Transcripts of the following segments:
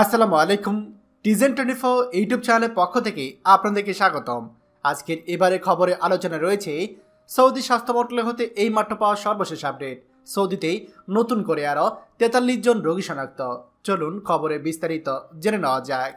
আসসালামু আলাইকুম টিজেন twenty four YouTube চ্যানেলের পক্ষ থেকে আপনাদেরকে স্বাগতম আজকের এবারে খবরে আলোচনা রয়েছে সৌদি স্বাস্থ্য মন্ত্রালয় হতে এই মাত্র পাওয়া সর্বশেষ আপডেট সৌদিতে নতুন করে আরও তেতাল্লিশ জন রোগী শনাক্ত চলুন খবরে বিস্তারিত জেনে নেওয়া যায়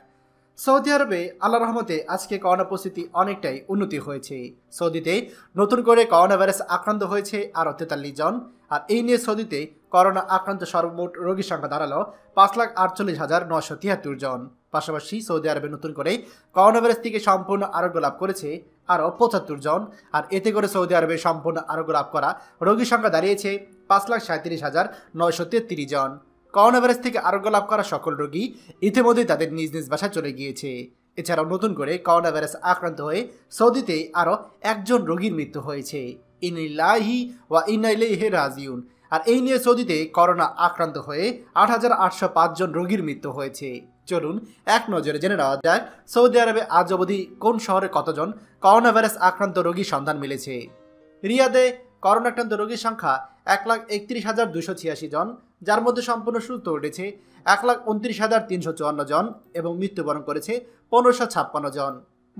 সৌদি আরবে আল্লাহ রহমতে আজকে করোনা পরিস্থিতি অনেকটাই উন্নতি হয়েছে সৌদিতে নতুন করে করোনা ভাইরাস আক্রান্ত হয়েছে আরও তেতাল্লিশ জন আর এই নিয়ে সৌদিতে করোনা আক্রান্ত সর্বমোট রোগীর সংখ্যা দাঁড়ালো পাঁচ লাখ আটচল্লিশ হাজার নশো তিয়াত্তর জন পাশাপাশি সৌদি আরবে নতুন করে করোনা ভাইরাস থেকে সম্পূর্ণ আরোগ্য লাভ করেছে আরও পঁচাত্তর জন আর এতে করে সৌদি আরবে সম্পূর্ণ আরোগ্য লাভ করা রোগীর সংখ্যা দাঁড়িয়েছে পাঁচ লাখ সাঁত্রিশ হাজার নয়শো তেত্রিশ জন করোনা ভাইরাস থেকে আরোগ্য লাভ করা সকল রোগী ইতিমধ্যেই তাদের নিজ নিজ বাসা চলে গিয়েছে এছাড়াও নতুন করে করোনা ভাইরাস আক্রান্ত হয়ে সৌদিতে আরও একজন রোগীর মৃত্যু হয়েছে ইনিল্লাহি ওয়া ইনাইলাইহে রাজিউন আর এই নিয়ে সৌদিতে করোনা আক্রান্ত হয়ে আট হাজার আটশো পাঁচজন রোগীর মৃত্যু হয়েছে চলুন এক নজরে জেনে নেওয়া যাক সৌদি আরবে আজ অবধি কোন শহরে কতজন করোনা ভাইরাস আক্রান্ত রোগী সন্ধান মিলেছে রিয়াদে আক্রান্ত রোগীর সংখ্যা এক লাখ একত্রিশ হাজার দুশো ছিয়াশি জন যার মধ্যে সম্পূর্ণ সুস্থ উঠেছে এক লাখ উনত্রিশ হাজার তিনশো চুয়ান্ন জন এবং মৃত্যুবরণ করেছে পনেরোশো ছাপ্পান্ন জন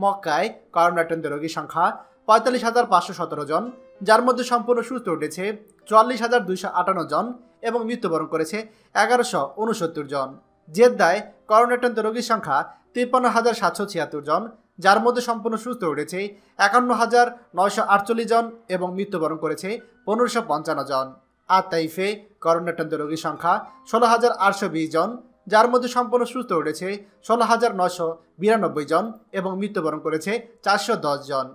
মক্কায় আক্রান্ত রোগীর সংখ্যা পঁয়তাল্লিশ হাজার পাঁচশো সতেরো জন যার মধ্যে সম্পূর্ণ সুস্থ উঠেছে চুয়াল্লিশ হাজার দুইশো আটান্ন জন এবং মৃত্যুবরণ করেছে এগারোশো উনসত্তর জন জেদ্দায় আক্রান্ত রোগীর সংখ্যা তিপ্পান্ন হাজার সাতশো ছিয়াত্তর জন যার মধ্যে সম্পূর্ণ সুস্থ উঠেছে একান্ন হাজার নয়শো আটচল্লিশ জন এবং মৃত্যুবরণ করেছে পনেরোশো পঞ্চান্ন জন আর তাইফে করোনাক্রান্ত রোগীর সংখ্যা ষোলো হাজার আটশো বিশ জন যার মধ্যে সম্পূর্ণ সুস্থ উঠেছে ষোলো হাজার নশো বিরানব্বই জন এবং মৃত্যুবরণ করেছে চারশো দশ জন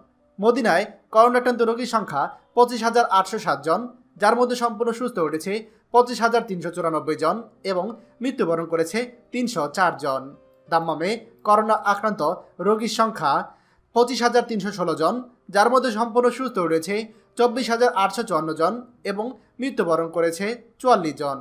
মদিনায় করোনাক্রান্ত রোগীর সংখ্যা পঁচিশ হাজার আটশো সাত জন যার মধ্যে সম্পূর্ণ সুস্থ উঠেছে পঁচিশ হাজার তিনশো চুরানব্বই জন এবং মৃত্যুবরণ করেছে তিনশো চার জন দাম্মামে করোনা আক্রান্ত রোগীর সংখ্যা পঁচিশ হাজার তিনশো ষোলো জন যার মধ্যে সম্পূর্ণ সুস্থ রয়েছে চব্বিশ হাজার আটশো চুয়ান্ন জন এবং মৃত্যুবরণ করেছে চুয়াল্লিশ জন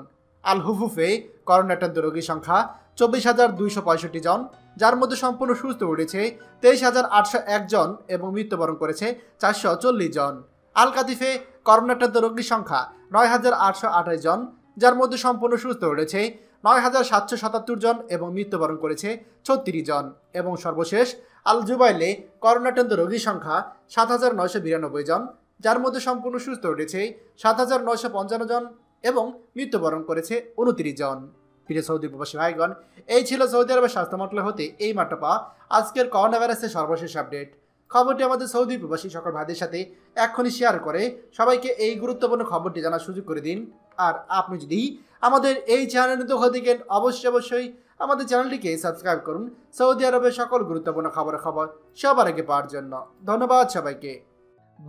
আল হুফুফে করোনাক্রান্ত রোগীর সংখ্যা চব্বিশ হাজার দুইশো পঁয়ষট্টি জন যার মধ্যে সম্পূর্ণ সুস্থ উঠেছে তেইশ হাজার আটশো একজন এবং মৃত্যুবরণ করেছে চারশো চল্লিশ জন আল কাতিফে করোনাক্রান্ত রোগীর সংখ্যা নয় হাজার আটশো আঠাশ জন যার মধ্যে সম্পূর্ণ সুস্থ উঠেছে নয় হাজার সাতশো সাতাত্তর জন এবং মৃত্যুবরণ করেছে ছত্রিশ জন এবং সর্বশেষ আল জুবাইলে করোনাটন্ত রোগীর সংখ্যা সাত হাজার নয়শো বিরানব্বই জন যার মধ্যে সম্পূর্ণ সুস্থ উঠেছে সাত হাজার নয়শো পঞ্চান্ন জন এবং মৃত্যুবরণ করেছে উনত্রিশ জন প্রিয় সৌদি প্রবাসী ভাইগণ এই ছিল সৌদি আরবের স্বাস্থ্য মন্ত্রালয় হতে এই মাত্র পাওয়া আজকের করোনা ভাইরাসের সর্বশেষ আপডেট খবরটি আমাদের সৌদি প্রবাসী সকল ভাইদের সাথে এক্ষুনি শেয়ার করে সবাইকে এই গুরুত্বপূর্ণ খবরটি জানার সুযোগ করে দিন আর আপনি যদি আমাদের এই চ্যানেলে তো দিকেন অবশ্যই অবশ্যই আমাদের চ্যানেলটিকে সাবস্ক্রাইব করুন সৌদি আরবের সকল গুরুত্বপূর্ণ খবর খবর সবার আগে পাওয়ার জন্য ধন্যবাদ সবাইকে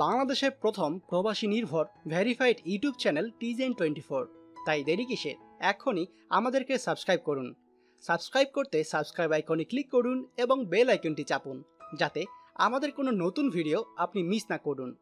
বাংলাদেশের প্রথম প্রবাসী নির্ভর ভেরিফাইড ইউটিউব চ্যানেল টিজেন টোয়েন্টি ফোর তাই দেরি কিসে এখনই আমাদেরকে সাবস্ক্রাইব করুন সাবস্ক্রাইব করতে সাবস্ক্রাইব আইকনে ক্লিক করুন এবং বেল আইকনটি চাপুন যাতে আমাদের কোনো নতুন ভিডিও আপনি মিস না করুন